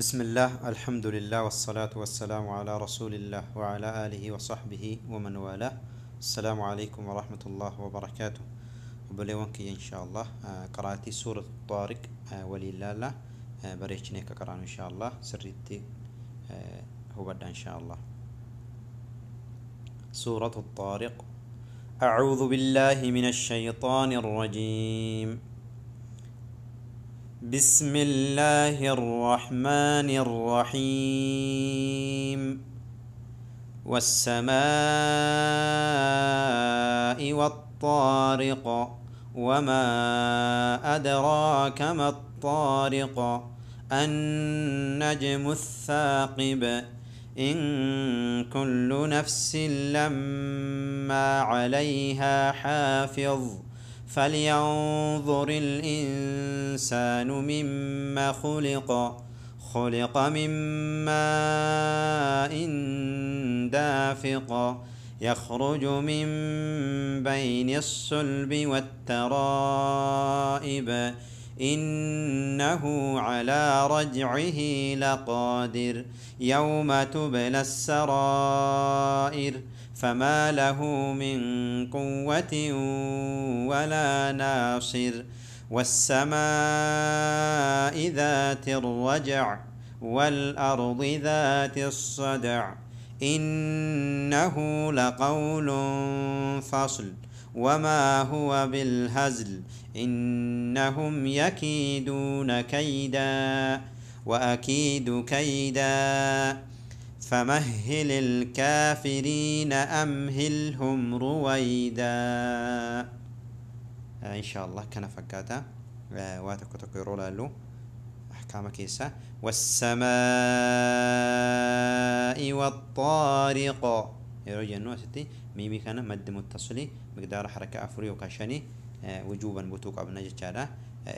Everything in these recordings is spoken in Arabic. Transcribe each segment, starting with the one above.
بسم الله الحمد لله والصلاة والسلام على رسول الله وعلى آله وصحبه ومن والاه السلام عليكم ورحمة الله وبركاته وبلونك إن شاء الله قرأتي سورة الطارق ولله الله بريتشنيك قرأنا إن شاء الله سريتي هو بدأ إن شاء الله سورة الطارق أعوذ بالله من الشيطان الرجيم بسم الله الرحمن الرحيم والسماء والطارق وما أدراك ما الطارق النجم الثاقب إن كل نفس لما عليها حافظ فلينظر الإنسان مما خلق خلق من ماء دافق يخرج من بين الصلب والترائب إنه على رجعه لقادر يوم تبلى السرائر فما له من قوة ولا ناصر والسماء ذات الرجع والأرض ذات الصدع إنه لقول فصل وما هو بالهزل إنهم يكيدون كيدا وأكيد كيدا فمهل الكافرين أمهلهم رويدا آه، إن شاء الله كان فكاتا آه، واتكتكيرو لالو أحكام كيسة والسماء والطارق yeroo jennu asitti miimii kana maddi muttasilii miqdaara haraka afurii yookaan shanii wujuuban butuu qabna jechaadha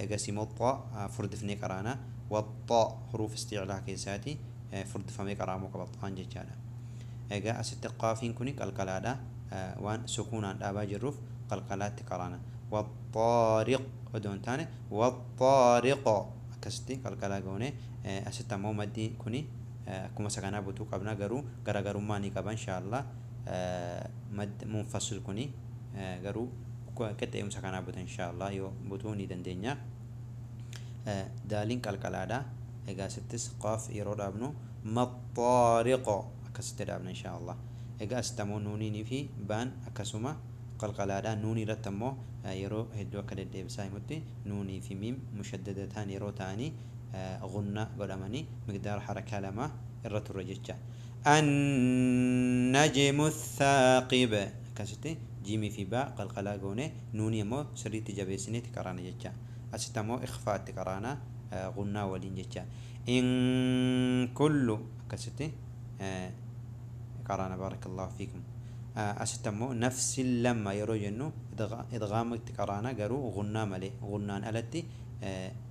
egas immoo xaa furdifnee qaraana waxaa huruuf istiiclaa keessaati furdifamee qaraamuu qaba xaan jechaadha egaa asitti qaafiin kun qalqalaadha waan sukuunaan dhaabaa jirruuf qalqalaatti qaraana waxaariq odoon taane waxaariqo akkasitti qalqalaa goone asitti ammoo maddiin kuni akkuma isa kanaa butuu qabna garuu garaagarummaa ni qaba madda muunfasul kuni garuu qixxeemsa kanaa buta inshaallah yoo butuu ni dandeenya daaliin qalqalaadha egaa asittis qaaf yeroo dhaabnu maxaariqo akkasitti dhaabna inshaallah egaa asitti ammoo nuuniinii fi baan akkasuma qalqalaadha nuunii irratti ammoo yeroo hedduu akka deddeebisaa himutti nuunii fi miim mushaddadataan yeroo ta'anii غنة آه، بدأمني مقدار حركة لما الرت الرجتشا النجم الثاقب كاستي جيمي في باء قلقلا غوني نوني مو سري تجابيسني تكرانا جتشا أستمو إخفاء تكرانا آه، غنة ولين جتشا إن كل كاستي قرانا آه، بارك الله فيكم أستمو نفس لما يرو جنو إدغام تكرانا قرو غنة ملي غنان ألتي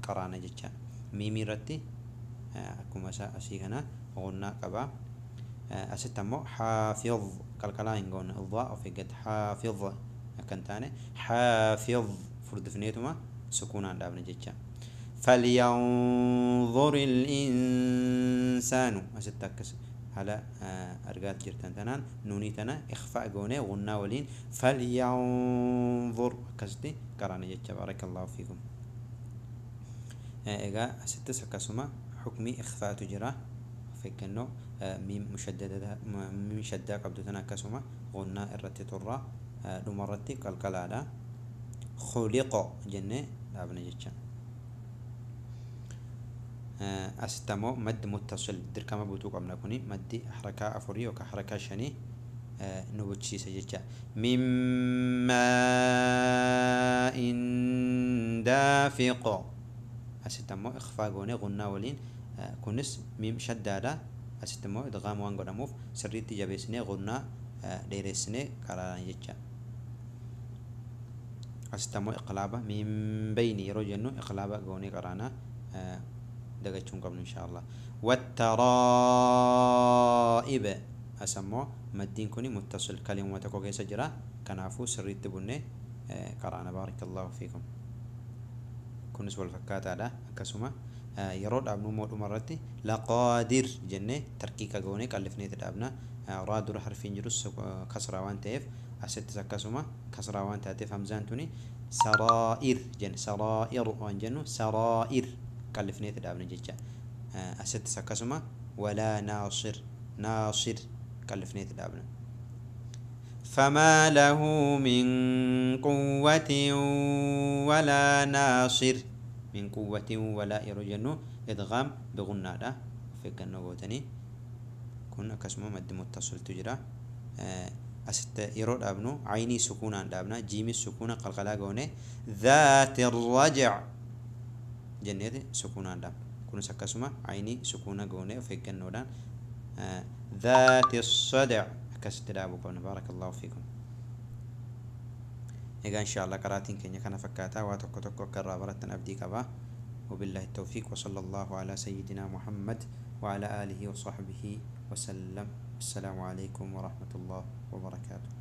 قرانا جتشا ميمي راتي كما شاء اشيغنا هنا غنى كبا أشي تمو حافظ كالكلا ينقون الضاء في قد حافظ كان تاني حافظ فرد فنيتما سكون عند ابن جيتشا فلينظر الإنسان أشي هلا أرقات جرتان تنان نوني تنا إخفاء قوني غنى ولين فلينظر كشتي كراني جيتشا بارك الله فيكم إيجا ست سكاسوما حكمي إخفاء تجرا فكنو آه، ميم مشددة ميم شدة قبضتنا كاسوما غنى إرتي ترى آه، دمرتي كالكالادا خلق جنة لابن جتشان آه، أستمو مد متصل دركما بوتوك أمنا كوني مد حركة أفوري وكا حركة شني نوبتشي سجتشا مما إن دافق إخفاء دمو غنا ولين آه، كونس ميم شد شدادا أستمو إدغام وان غراموف سريت جابيسني غنا آه، ديرسني كاران يجا أستمو إقلابة ميم بيني رجنو إقلابة قوني كارانا آه، دقشون قبل إن شاء الله والترائب أسمو مدين كوني متصل كلمة كوكي كيسجرا كنافو سريت بني كارانا بارك الله فيكم kunis wal fakkaataadha akkasuma yeroo dhaabnu immoo dhumarratti laqaadir jennee tarqiiqa goonee qallifneeti dhaabna raa dura harfiin jirus kasraa waan ta'eef asittis akkasuma kasraa waan taateef hamzaan tuni saraa'ir jenne saraa'ir waan jennu saraa'ir qallifneeti dhaabna jecha asittis akkasuma walaa naasir naasir qallifneeti dhaabna فما له من قوة ولا ناصر من قوة ولا يرجن إدغام بغنى لا فكنا غوتني كنا كسمو مد متصل تجرى آه، أست إرود أبنو عيني سكونا دابنا جيم سكونا قلقلا غوني ذات الرجع جنيت سكونا داب كنا سكسمو عيني سكونا غوني فكنا آه، ذات الصدع أكست بارك الله فيكم إن شاء الله قراتين كن يكنا فكاتا واتوكو توكو كرا برتن أبدي كبا وبالله التوفيق وصلى الله على سيدنا محمد وعلى آله وصحبه وسلم السلام عليكم ورحمة الله وبركاته